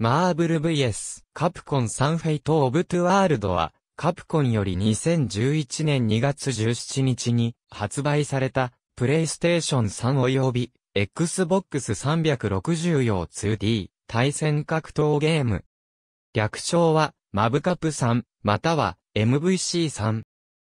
マーブル VS カプコンサンフェイト・オブ・トゥ・ワールドは、カプコンより2011年2月17日に発売された、プレイステーション3及び、Xbox 360用 2D 対戦格闘ゲーム。略称は、マブカプ3、または MVC3。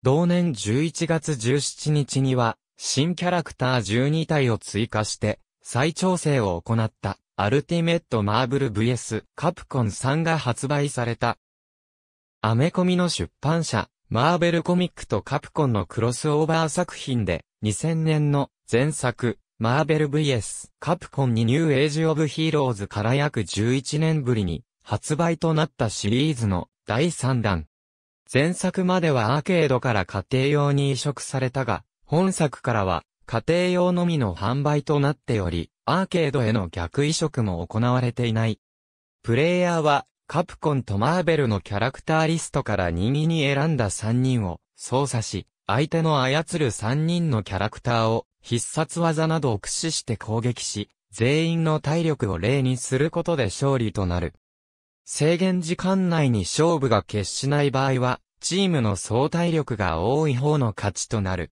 同年11月17日には、新キャラクター12体を追加して、再調整を行った。アルティメットマーブル VS カプコン3が発売された。アメコミの出版社、マーベルコミックとカプコンのクロスオーバー作品で、2000年の前作、マーベル VS カプコンにニューエイジオブヒーローズから約11年ぶりに発売となったシリーズの第3弾。前作まではアーケードから家庭用に移植されたが、本作からは家庭用のみの販売となっており、アーケードへの逆移植も行われていない。プレイヤーは、カプコンとマーベルのキャラクターリストから右に選んだ3人を操作し、相手の操る3人のキャラクターを必殺技などを駆使して攻撃し、全員の体力を例にすることで勝利となる。制限時間内に勝負が決しない場合は、チームの総体力が多い方の勝ちとなる。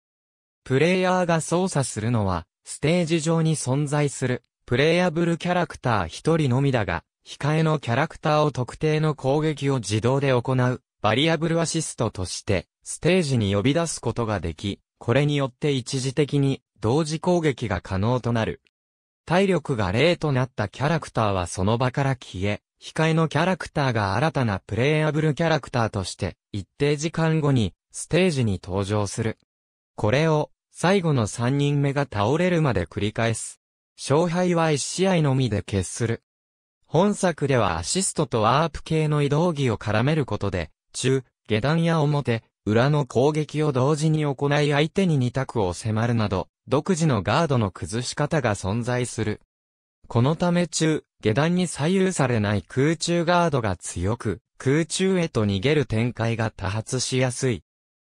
プレイヤーが操作するのは、ステージ上に存在する、プレイヤブルキャラクター一人のみだが、控えのキャラクターを特定の攻撃を自動で行う、バリアブルアシストとして、ステージに呼び出すことができ、これによって一時的に、同時攻撃が可能となる。体力が0となったキャラクターはその場から消え、控えのキャラクターが新たなプレイアブルキャラクターとして、一定時間後に、ステージに登場する。これを、最後の3人目が倒れるまで繰り返す。勝敗は1試合のみで決する。本作ではアシストとワープ系の移動技を絡めることで、中、下段や表、裏の攻撃を同時に行い相手に2択を迫るなど、独自のガードの崩し方が存在する。このため中、下段に左右されない空中ガードが強く、空中へと逃げる展開が多発しやすい。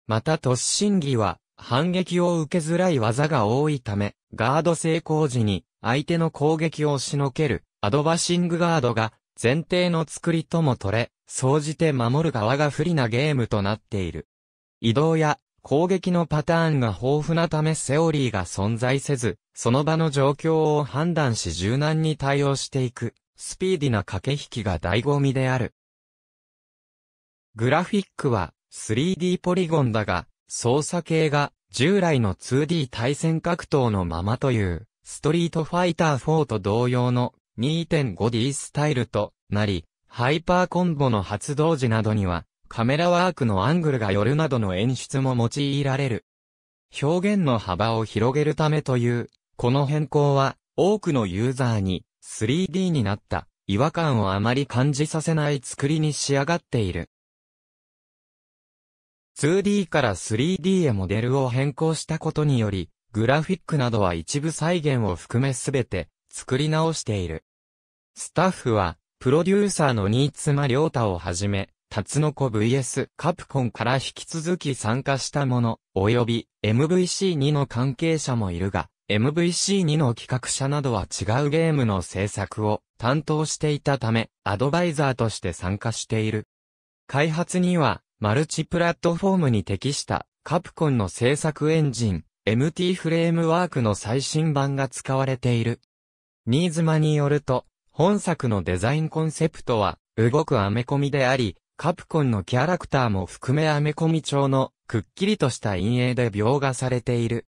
また突進技は、反撃を受けづらい技が多いため、ガード成功時に相手の攻撃をしのけるアドバシングガードが前提の作りとも取れ、総じて守る側が不利なゲームとなっている。移動や攻撃のパターンが豊富なためセオリーが存在せず、その場の状況を判断し柔軟に対応していく、スピーディな駆け引きが醍醐味である。グラフィックは 3D ポリゴンだが、操作系が従来の 2D 対戦格闘のままという、ストリートファイター4と同様の 2.5D スタイルとなり、ハイパーコンボの発動時などには、カメラワークのアングルが寄るなどの演出も用いられる。表現の幅を広げるためという、この変更は、多くのユーザーに 3D になった違和感をあまり感じさせない作りに仕上がっている。2D から 3D へモデルを変更したことにより、グラフィックなどは一部再現を含めすべて作り直している。スタッフは、プロデューサーの新妻良太をはじめ、タツノコ VS カプコンから引き続き参加した者、及び MVC2 の関係者もいるが、MVC2 の企画者などは違うゲームの制作を担当していたため、アドバイザーとして参加している。開発には、マルチプラットフォームに適したカプコンの制作エンジン MT フレームワークの最新版が使われている。ニーズマによると、本作のデザインコンセプトは、動くアメコミであり、カプコンのキャラクターも含めアメコミ調の、くっきりとした陰影で描画されている。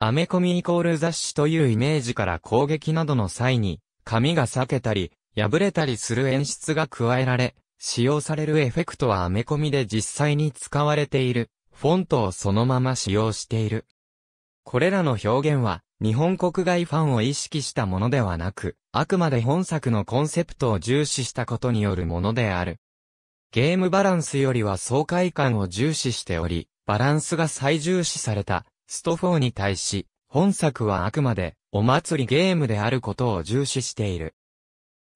アメコミイコール雑誌というイメージから攻撃などの際に、髪が裂けたり、破れたりする演出が加えられ、使用されるエフェクトはアメコミで実際に使われている、フォントをそのまま使用している。これらの表現は、日本国外ファンを意識したものではなく、あくまで本作のコンセプトを重視したことによるものである。ゲームバランスよりは爽快感を重視しており、バランスが最重視された、ストフォーに対し、本作はあくまで、お祭りゲームであることを重視している。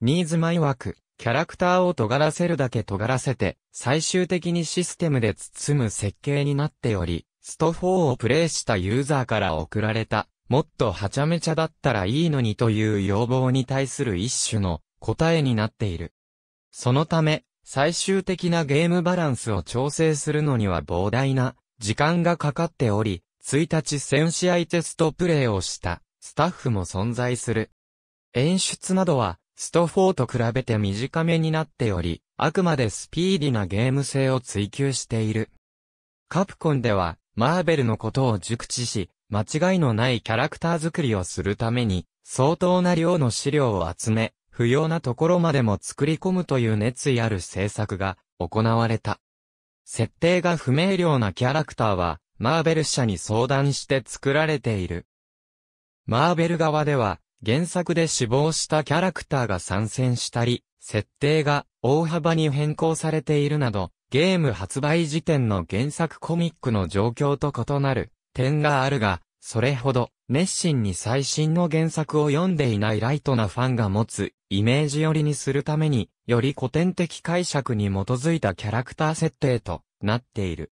ニーズマイ枠、キャラクターを尖らせるだけ尖らせて、最終的にシステムで包む設計になっており、スト4をプレイしたユーザーから送られた、もっとはちゃめちゃだったらいいのにという要望に対する一種の答えになっている。そのため、最終的なゲームバランスを調整するのには膨大な時間がかかっており、1日1000試合テストプレイをしたスタッフも存在する。演出などはスト4と比べて短めになっており、あくまでスピーディなゲーム性を追求している。カプコンでは、マーベルのことを熟知し、間違いのないキャラクター作りをするために、相当な量の資料を集め、不要なところまでも作り込むという熱意ある制作が行われた。設定が不明瞭なキャラクターは、マーベル社に相談して作られている。マーベル側では、原作で死亡したキャラクターが参戦したり、設定が大幅に変更されているなど、ゲーム発売時点の原作コミックの状況と異なる点があるが、それほど熱心に最新の原作を読んでいないライトなファンが持つイメージ寄りにするために、より古典的解釈に基づいたキャラクター設定となっている。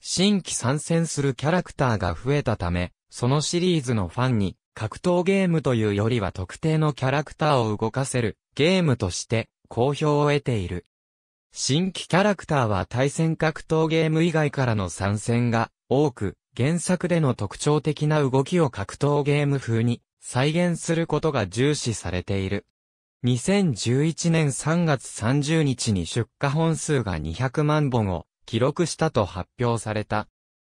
新規参戦するキャラクターが増えたため、そのシリーズのファンに格闘ゲームというよりは特定のキャラクターを動かせるゲームとして好評を得ている。新規キャラクターは対戦格闘ゲーム以外からの参戦が多く、原作での特徴的な動きを格闘ゲーム風に再現することが重視されている。2011年3月30日に出荷本数が200万本を記録したと発表された。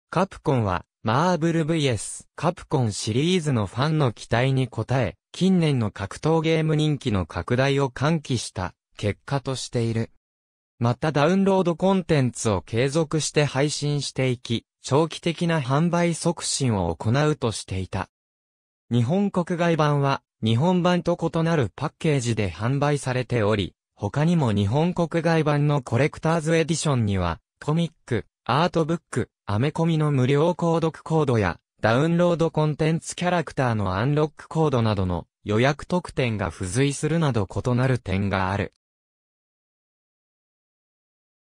カプコンはマーブル VS カプコンシリーズのファンの期待に応え、近年の格闘ゲーム人気の拡大を喚起した結果としている。またダウンロードコンテンツを継続して配信していき、長期的な販売促進を行うとしていた。日本国外版は日本版と異なるパッケージで販売されており、他にも日本国外版のコレクターズエディションには、コミック、アートブック、アメコミの無料購読コードや、ダウンロードコンテンツキャラクターのアンロックコードなどの予約特典が付随するなど異なる点がある。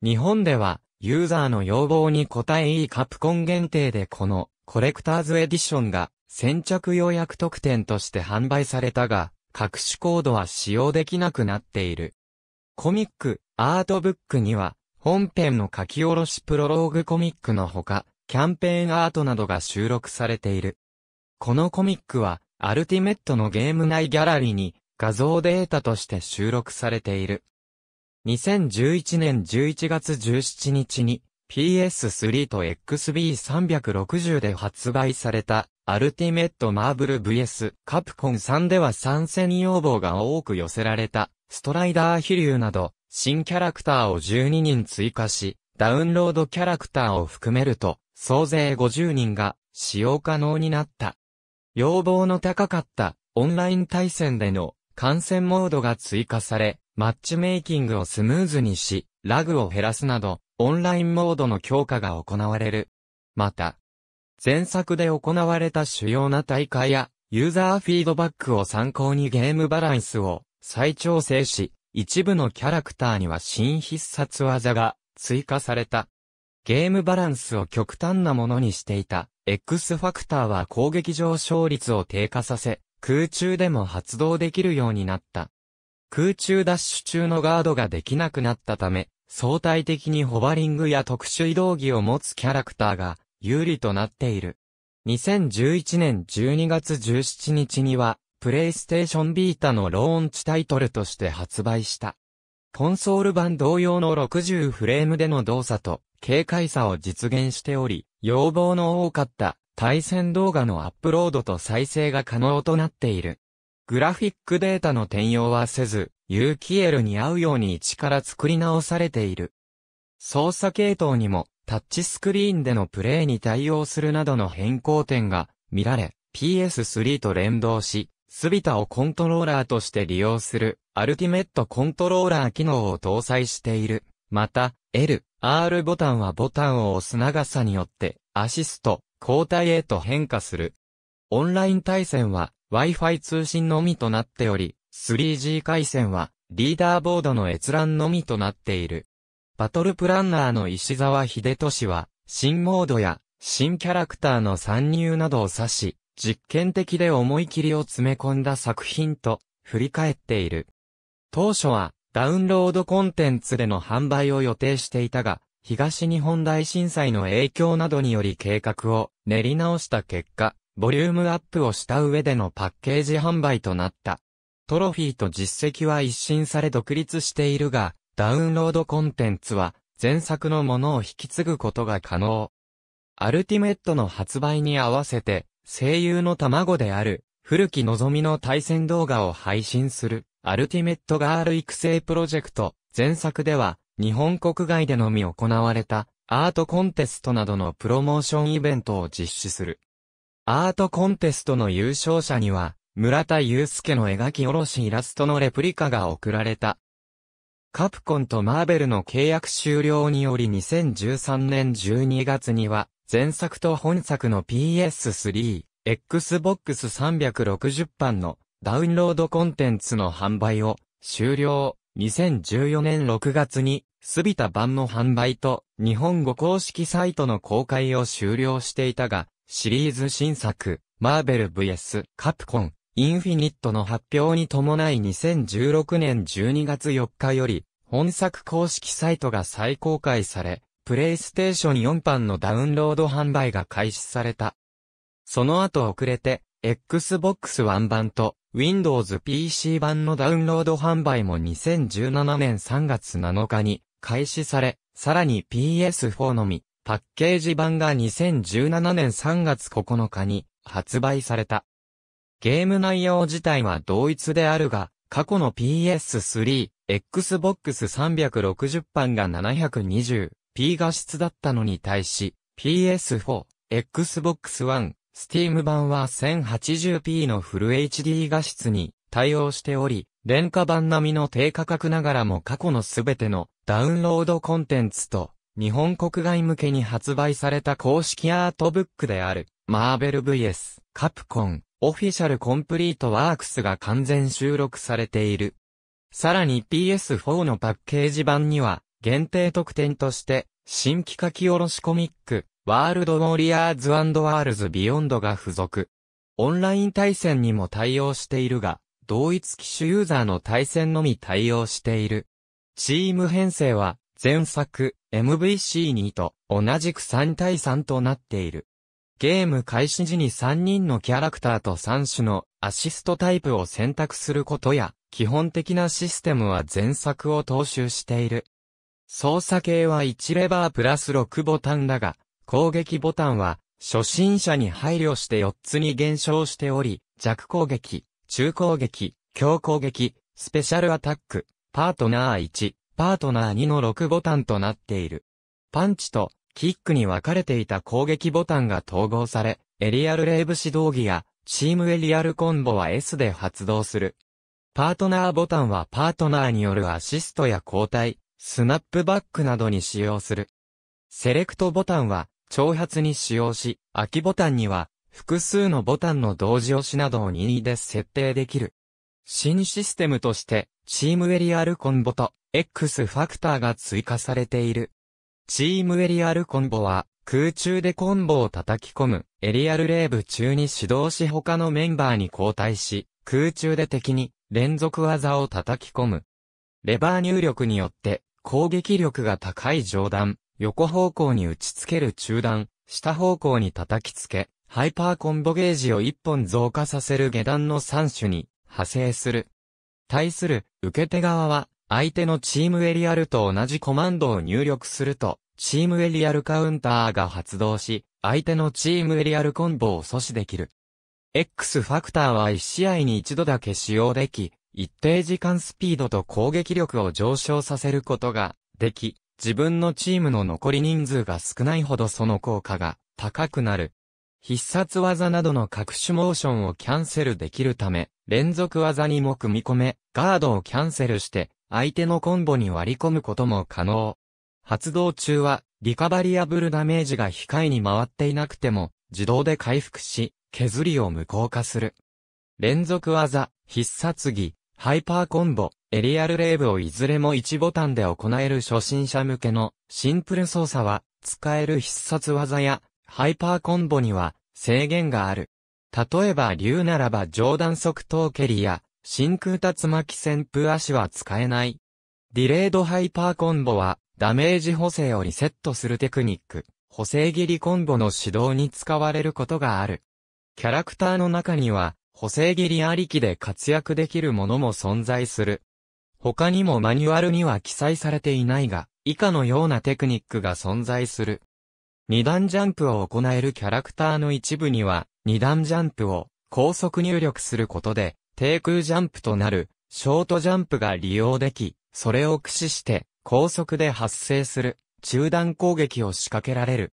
日本では、ユーザーの要望に応えいいカプコン限定でこのコレクターズエディションが先着予約特典として販売されたが、各種コードは使用できなくなっている。コミック、アートブックには本編の書き下ろしプロローグコミックのほか、キャンペーンアートなどが収録されている。このコミックは、アルティメットのゲーム内ギャラリーに画像データとして収録されている。2011年11月17日に PS3 と XB360 で発売されたアルティメットマーブル VS カプコン3では参戦要望が多く寄せられたストライダー飛竜など新キャラクターを12人追加し、ダウンロードキャラクターを含めると、総勢50人が使用可能になった。要望の高かったオンライン対戦での観戦モードが追加され、マッチメイキングをスムーズにし、ラグを減らすなど、オンラインモードの強化が行われる。また、前作で行われた主要な大会や、ユーザーフィードバックを参考にゲームバランスを再調整し、一部のキャラクターには新必殺技が追加された。ゲームバランスを極端なものにしていた X ファクターは攻撃上昇率を低下させ、空中でも発動できるようになった。空中ダッシュ中のガードができなくなったため、相対的にホバリングや特殊移動技を持つキャラクターが有利となっている。2011年12月17日にはプレイステーションビータのローンチタイトルとして発売した。コンソール版同様の60フレームでの動作と軽快さを実現しており、要望の多かった対戦動画のアップロードと再生が可能となっている。グラフィックデータの転用はせず、有機 L に合うように一から作り直されている。操作系統にもタッチスクリーンでのプレイに対応するなどの変更点が見られ、PS3 と連動し、スビタをコントローラーとして利用する、アルティメットコントローラー機能を搭載している。また、L、R ボタンはボタンを押す長さによって、アシスト、交代へと変化する。オンライン対戦は Wi-Fi 通信のみとなっており、3G 回線はリーダーボードの閲覧のみとなっている。バトルプランナーの石沢秀俊は、新モードや新キャラクターの参入などを指し、実験的で思い切りを詰め込んだ作品と振り返っている。当初はダウンロードコンテンツでの販売を予定していたが、東日本大震災の影響などにより計画を練り直した結果、ボリュームアップをした上でのパッケージ販売となった。トロフィーと実績は一新され独立しているが、ダウンロードコンテンツは前作のものを引き継ぐことが可能。アルティメットの発売に合わせて、声優の卵である、古木のぞみの対戦動画を配信する、アルティメットガール育成プロジェクト。前作では、日本国外でのみ行われた、アートコンテストなどのプロモーションイベントを実施する。アートコンテストの優勝者には、村田祐介の描き下ろしイラストのレプリカが贈られた。カプコンとマーベルの契約終了により2013年12月には、前作と本作の PS3、Xbox 360版のダウンロードコンテンツの販売を終了。2014年6月に、すびた版の販売と日本語公式サイトの公開を終了していたが、シリーズ新作、マーベル VS カプコン、インフィニットの発表に伴い2016年12月4日より、本作公式サイトが再公開され、プレイステーション4版のダウンロード販売が開始された。その後遅れて、Xbox One 版と Windows PC 版のダウンロード販売も2017年3月7日に開始され、さらに PS4 のみ、パッケージ版が2017年3月9日に発売された。ゲーム内容自体は同一であるが、過去の PS3、Xbox 360版が720、P 画質だったのに対し、PS4、Xbox One、Steam 版は 1080p のフル HD 画質に対応しており、廉価版並みの低価格ながらも過去のすべてのダウンロードコンテンツと、日本国外向けに発売された公式アートブックである、マーベル VS、カプコン、オフィシャルコンプリートワークスが完全収録されている。さらに PS4 のパッケージ版には、限定特典として、新規書き下ろしコミック、ワールドウォリアーズワールズビヨンドが付属。オンライン対戦にも対応しているが、同一機種ユーザーの対戦のみ対応している。チーム編成は、前作、MVC2 と同じく3対3となっている。ゲーム開始時に3人のキャラクターと3種のアシストタイプを選択することや、基本的なシステムは前作を踏襲している。操作系は1レバープラス6ボタンだが、攻撃ボタンは初心者に配慮して4つに減少しており、弱攻撃、中攻撃、強攻撃、スペシャルアタック、パートナー1、パートナー2の6ボタンとなっている。パンチとキックに分かれていた攻撃ボタンが統合され、エリアルレイブ指導技やチームエリアルコンボは S で発動する。パートナーボタンはパートナーによるアシストや交代、スナップバックなどに使用する。セレクトボタンは、長髪に使用し、空きボタンには、複数のボタンの同時押しなどを任意で設定できる。新システムとして、チームエリアルコンボと X ファクターが追加されている。チームエリアルコンボは、空中でコンボを叩き込む、エリアルレーブ中に指導し他のメンバーに交代し、空中で敵に連続技を叩き込む、レバー入力によって、攻撃力が高い上段、横方向に打ち付ける中段、下方向に叩きつけ、ハイパーコンボゲージを1本増加させる下段の3種に派生する。対する、受け手側は、相手のチームエリアルと同じコマンドを入力すると、チームエリアルカウンターが発動し、相手のチームエリアルコンボを阻止できる。X ファクターは1試合に1度だけ使用でき、一定時間スピードと攻撃力を上昇させることができ、自分のチームの残り人数が少ないほどその効果が高くなる。必殺技などの各種モーションをキャンセルできるため、連続技にも組み込め、ガードをキャンセルして、相手のコンボに割り込むことも可能。発動中は、リカバリアブルダメージが控えに回っていなくても、自動で回復し、削りを無効化する。連続技、必殺技、ハイパーコンボ、エリアルレーブをいずれも1ボタンで行える初心者向けのシンプル操作は、使える必殺技や、ハイパーコンボには制限がある。例えば竜ならば上段側頭蹴りや、真空竜巻旋風足は使えない。ディレイドハイパーコンボは、ダメージ補正をリセットするテクニック、補正切りコンボの指導に使われることがある。キャラクターの中には、補正切りありきで活躍できるものも存在する。他にもマニュアルには記載されていないが、以下のようなテクニックが存在する。二段ジャンプを行えるキャラクターの一部には、二段ジャンプを高速入力することで、低空ジャンプとなる、ショートジャンプが利用でき、それを駆使して、高速で発生する、中段攻撃を仕掛けられる。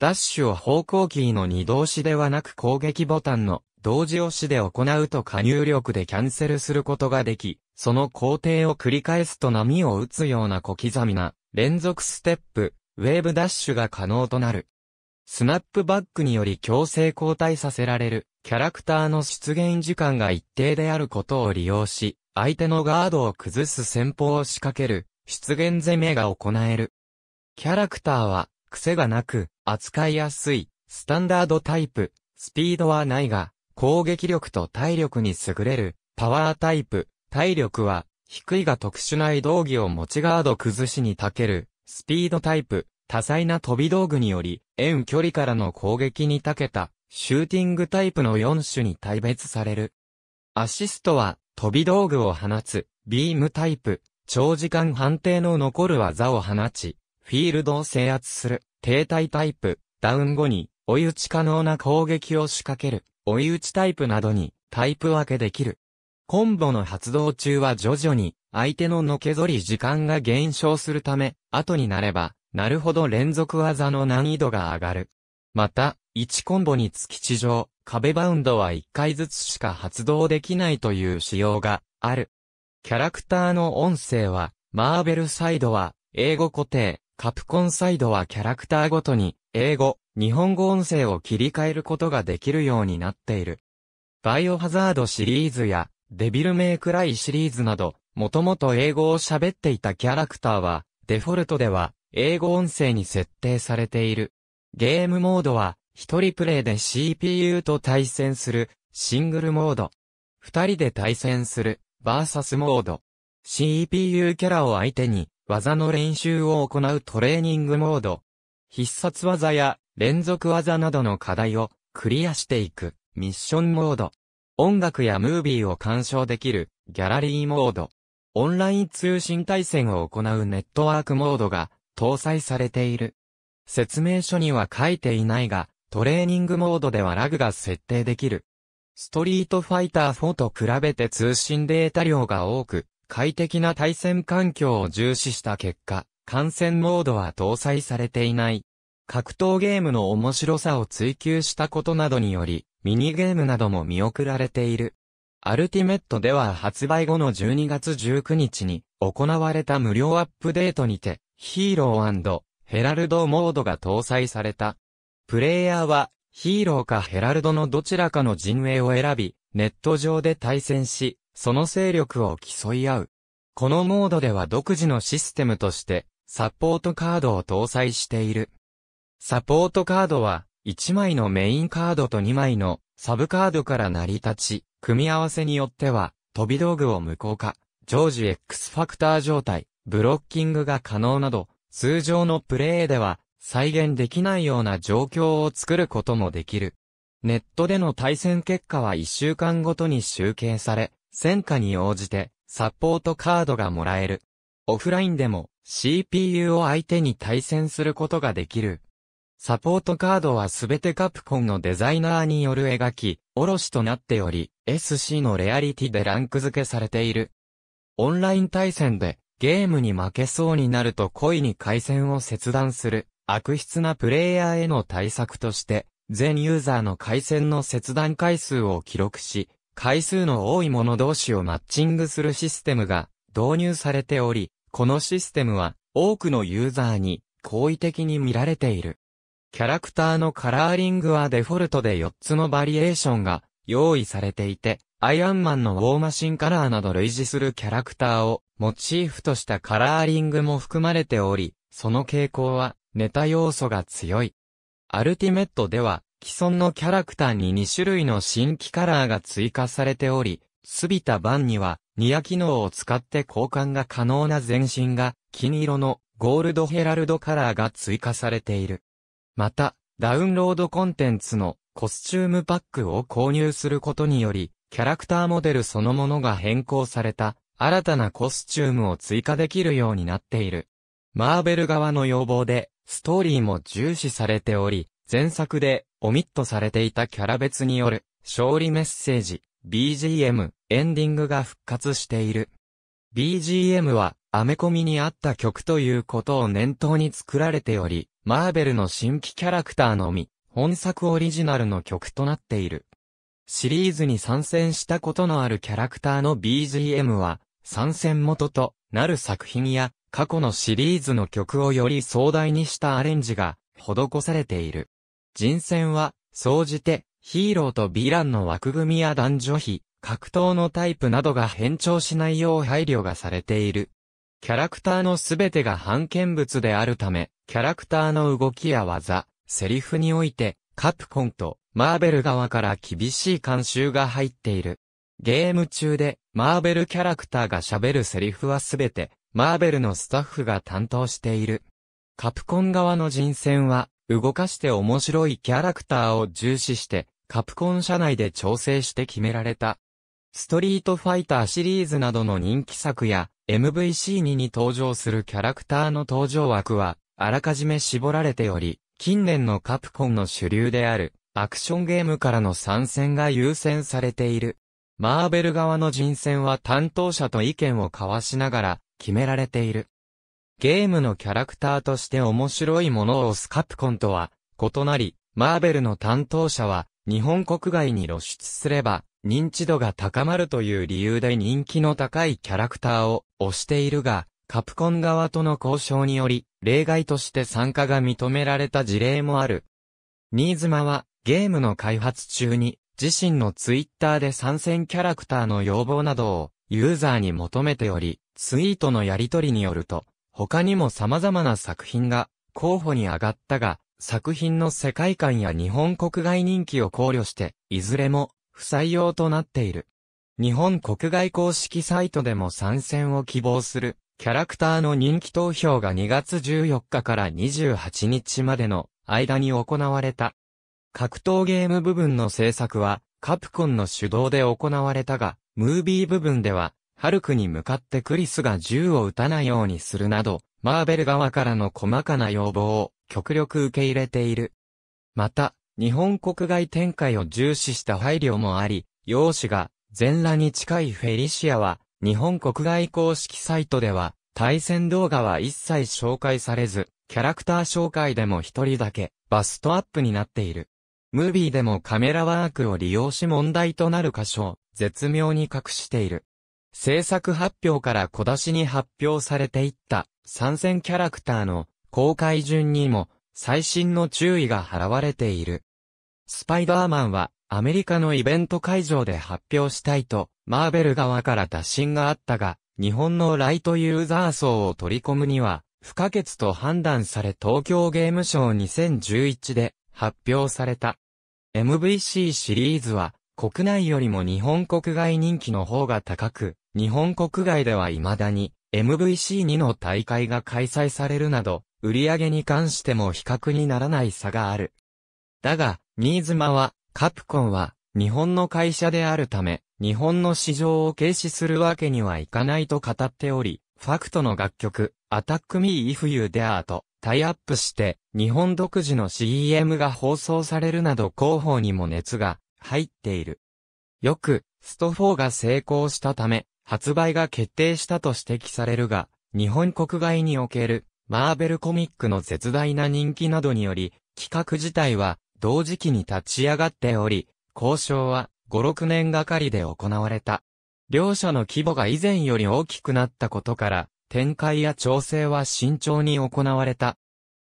ダッシュを方向キーの二動詞ではなく攻撃ボタンの同時押しで行うと加入力でキャンセルすることができ、その工程を繰り返すと波を打つような小刻みな連続ステップ、ウェーブダッシュが可能となる。スナップバックにより強制交代させられるキャラクターの出現時間が一定であることを利用し、相手のガードを崩す戦法を仕掛ける出現攻めが行える。キャラクターは癖がなく扱いやすいスタンダードタイプ、スピードはないが攻撃力と体力に優れる、パワータイプ、体力は、低いが特殊な移動技を持ちガード崩しに長ける、スピードタイプ、多彩な飛び道具により、遠距離からの攻撃に長けた、シューティングタイプの4種に大別される。アシストは、飛び道具を放つ、ビームタイプ、長時間判定の残る技を放ち、フィールドを制圧する、停滞タイプ、ダウン後に、追い打ち可能な攻撃を仕掛ける。追い打ちタイプなどにタイプ分けできる。コンボの発動中は徐々に相手ののけぞり時間が減少するため、後になれば、なるほど連続技の難易度が上がる。また、1コンボにつき地上、壁バウンドは1回ずつしか発動できないという仕様がある。キャラクターの音声は、マーベルサイドは英語固定、カプコンサイドはキャラクターごとに英語、日本語音声を切り替えることができるようになっている。バイオハザードシリーズや、デビルメイクライシリーズなど、もともと英語を喋っていたキャラクターは、デフォルトでは、英語音声に設定されている。ゲームモードは、一人プレイで CPU と対戦する、シングルモード。二人で対戦する、バーサスモード。CPU キャラを相手に、技の練習を行うトレーニングモード。必殺技や連続技などの課題をクリアしていくミッションモード。音楽やムービーを鑑賞できるギャラリーモード。オンライン通信対戦を行うネットワークモードが搭載されている。説明書には書いていないが、トレーニングモードではラグが設定できる。ストリートファイター4と比べて通信データ量が多く、快適な対戦環境を重視した結果、観戦モードは搭載されていない。格闘ゲームの面白さを追求したことなどにより、ミニゲームなども見送られている。アルティメットでは発売後の12月19日に行われた無料アップデートにて、ヒーローヘラルドモードが搭載された。プレイヤーはヒーローかヘラルドのどちらかの陣営を選び、ネット上で対戦し、その勢力を競い合う。このモードでは独自のシステムとして、サポートカードを搭載している。サポートカードは、1枚のメインカードと2枚のサブカードから成り立ち、組み合わせによっては、飛び道具を無効化、常時 X ファクター状態、ブロッキングが可能など、通常のプレイでは再現できないような状況を作ることもできる。ネットでの対戦結果は1週間ごとに集計され、戦果に応じてサポートカードがもらえる。オフラインでも CPU を相手に対戦することができる。サポートカードはすべてカプコンのデザイナーによる描き、おろしとなっており、SC のレアリティでランク付けされている。オンライン対戦で、ゲームに負けそうになると恋に回線を切断する、悪質なプレイヤーへの対策として、全ユーザーの回線の切断回数を記録し、回数の多い者同士をマッチングするシステムが導入されており、このシステムは多くのユーザーに好意的に見られている。キャラクターのカラーリングはデフォルトで4つのバリエーションが用意されていて、アイアンマンのウォーマシンカラーなど類似するキャラクターをモチーフとしたカラーリングも含まれており、その傾向はネタ要素が強い。アルティメットでは既存のキャラクターに2種類の新規カラーが追加されており、すびた版にはニア機能を使って交換が可能な全身が金色のゴールドヘラルドカラーが追加されている。また、ダウンロードコンテンツのコスチュームパックを購入することにより、キャラクターモデルそのものが変更された新たなコスチュームを追加できるようになっている。マーベル側の要望で、ストーリーも重視されており、前作でオミットされていたキャラ別による勝利メッセージ、BGM、エンディングが復活している。BGM はアメコミに合った曲ということを念頭に作られており、マーベルの新規キャラクターのみ、本作オリジナルの曲となっている。シリーズに参戦したことのあるキャラクターの BGM は、参戦元となる作品や、過去のシリーズの曲をより壮大にしたアレンジが、施されている。人選は、総じて、ヒーローとヴィランの枠組みや男女比、格闘のタイプなどが変調しないよう配慮がされている。キャラクターのすべてが判見物であるため、キャラクターの動きや技、セリフにおいて、カプコンとマーベル側から厳しい監修が入っている。ゲーム中で、マーベルキャラクターが喋るセリフはすべて、マーベルのスタッフが担当している。カプコン側の人選は、動かして面白いキャラクターを重視して、カプコン社内で調整して決められた。ストリートファイターシリーズなどの人気作や、MVC2 に登場するキャラクターの登場枠は、あらかじめ絞られており、近年のカプコンの主流である、アクションゲームからの参戦が優先されている。マーベル側の人選は担当者と意見を交わしながら、決められている。ゲームのキャラクターとして面白いものを押すカプコンとは、異なり、マーベルの担当者は、日本国外に露出すれば、認知度が高まるという理由で人気の高いキャラクターを推しているが、カプコン側との交渉により、例外として参加が認められた事例もある。新妻は、ゲームの開発中に、自身のツイッターで参戦キャラクターの要望などを、ユーザーに求めており、ツイートのやり取りによると、他にも様々な作品が、候補に上がったが、作品の世界観や日本国外人気を考慮して、いずれも不採用となっている。日本国外公式サイトでも参戦を希望するキャラクターの人気投票が2月14日から28日までの間に行われた。格闘ゲーム部分の制作はカプコンの主導で行われたが、ムービー部分では、ハルクに向かってクリスが銃を撃たないようにするなど、マーベル側からの細かな要望を極力受け入れている。また、日本国外展開を重視した配慮もあり、容姿が全裸に近いフェリシアは、日本国外公式サイトでは、対戦動画は一切紹介されず、キャラクター紹介でも一人だけ、バストアップになっている。ムービーでもカメラワークを利用し問題となる箇所を、絶妙に隠している。制作発表から小出しに発表されていった参戦キャラクターの公開順にも最新の注意が払われている。スパイダーマンはアメリカのイベント会場で発表したいとマーベル側から打診があったが、日本のライトユーザー層を取り込むには不可欠と判断され東京ゲームショー2011で発表された。MVC シリーズは国内よりも日本国外人気の方が高く、日本国外では未だに MVC2 の大会が開催されるなど、売上に関しても比較にならない差がある。だが、新妻は、カプコンは、日本の会社であるため、日本の市場を軽視するわけにはいかないと語っており、ファクトの楽曲、アタックミーイフユー y o ーとタイアップして、日本独自の CM が放送されるなど広報にも熱が入っている。よく、スト4が成功したため、発売が決定したと指摘されるが、日本国外におけるマーベルコミックの絶大な人気などにより、企画自体は同時期に立ち上がっており、交渉は5、6年がかりで行われた。両者の規模が以前より大きくなったことから、展開や調整は慎重に行われた。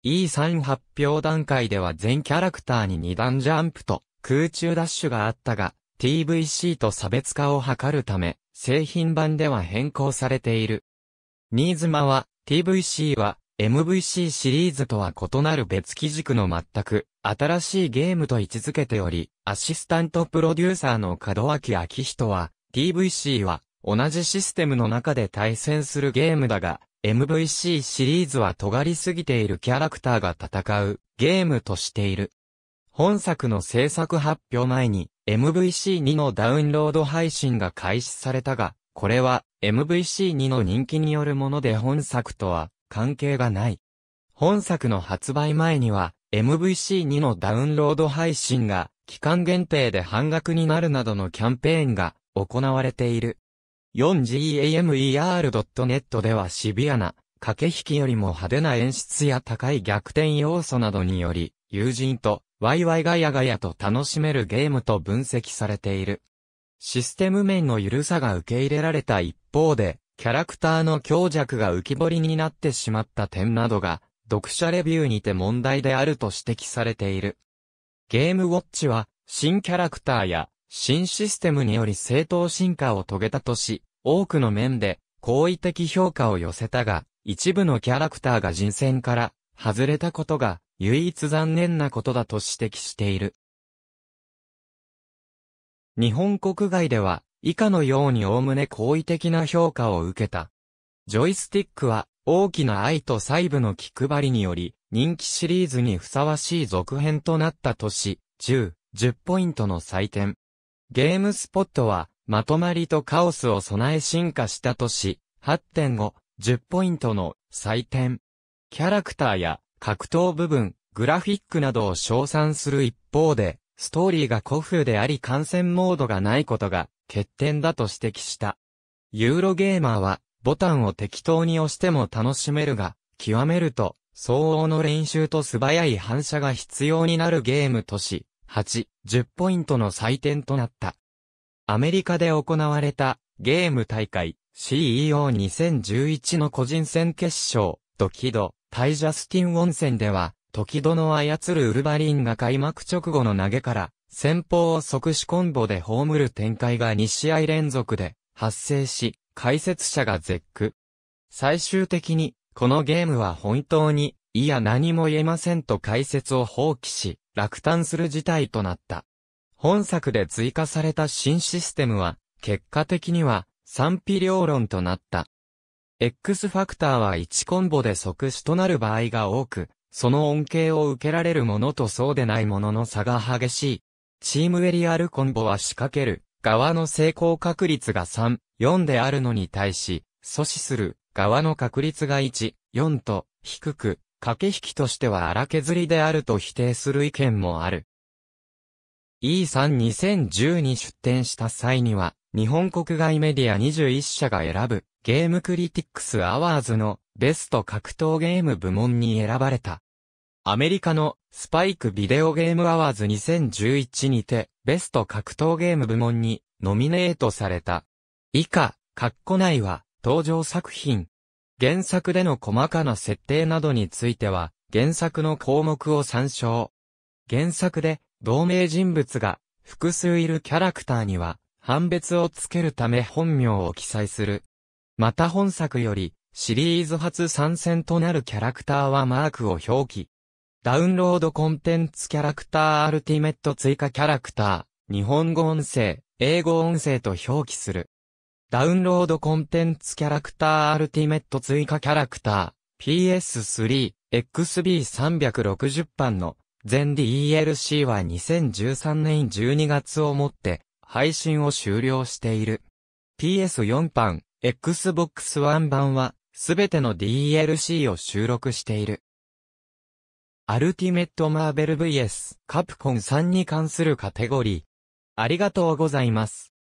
E3 発表段階では全キャラクターに2段ジャンプと空中ダッシュがあったが、TVC と差別化を図るため、製品版では変更されている。新妻は、TVC は、MVC シリーズとは異なる別基軸の全く新しいゲームと位置づけており、アシスタントプロデューサーの門脇明人は、TVC は同じシステムの中で対戦するゲームだが、MVC シリーズは尖りすぎているキャラクターが戦うゲームとしている。本作の制作発表前に MVC2 のダウンロード配信が開始されたが、これは MVC2 の人気によるもので本作とは関係がない。本作の発売前には MVC2 のダウンロード配信が期間限定で半額になるなどのキャンペーンが行われている。4gamer.net ではシビアな駆け引きよりも派手な演出や高い逆転要素などにより友人とワイワイガヤガヤと楽しめるゲームと分析されている。システム面の緩さが受け入れられた一方で、キャラクターの強弱が浮き彫りになってしまった点などが、読者レビューにて問題であると指摘されている。ゲームウォッチは、新キャラクターや、新システムにより正当進化を遂げたとし、多くの面で、好意的評価を寄せたが、一部のキャラクターが人選から、外れたことが、唯一残念なことだと指摘している。日本国外では、以下のように概ね好意的な評価を受けた。ジョイスティックは、大きな愛と細部の気配りにより、人気シリーズにふさわしい続編となった年、10、10ポイントの採点。ゲームスポットは、まとまりとカオスを備え進化した年、8.5、10ポイントの採点。キャラクターや格闘部分、グラフィックなどを称賛する一方で、ストーリーが古風であり感染モードがないことが欠点だと指摘した。ユーロゲーマーは、ボタンを適当に押しても楽しめるが、極めると、相応の練習と素早い反射が必要になるゲームとし、8、10ポイントの採点となった。アメリカで行われたゲーム大会 CEO2011 の個人戦決勝、ドキド、タイジャスティン温泉では、時戸の操るウルバリンが開幕直後の投げから、先方を即死コンボで葬る展開が2試合連続で発生し、解説者が絶句。最終的に、このゲームは本当に、いや何も言えませんと解説を放棄し、落胆する事態となった。本作で追加された新システムは、結果的には、賛否両論となった。X ファクターは1コンボで即死となる場合が多く、その恩恵を受けられるものとそうでないものの差が激しい。チームエリアルコンボは仕掛ける側の成功確率が3、4であるのに対し、阻止する側の確率が1、4と低く、駆け引きとしては荒削りであると否定する意見もある。E32010 に出展した際には、日本国外メディア21社が選ぶゲームクリティックスアワーズのベスト格闘ゲーム部門に選ばれた。アメリカのスパイクビデオゲームアワーズ2011にてベスト格闘ゲーム部門にノミネートされた。以下、括弧内は登場作品。原作での細かな設定などについては原作の項目を参照。原作で同名人物が複数いるキャラクターには判別をつけるため本名を記載する。また本作より、シリーズ初参戦となるキャラクターはマークを表記。ダウンロードコンテンツキャラクターアルティメット追加キャラクター、日本語音声、英語音声と表記する。ダウンロードコンテンツキャラクターアルティメット追加キャラクター、PS3、XB360 版の全 DLC は2013年12月をもって配信を終了している。PS4 版、Xbox One 版は、すべての DLC を収録している。アルティメットマーベル VS カプコン3に関するカテゴリー。ありがとうございます。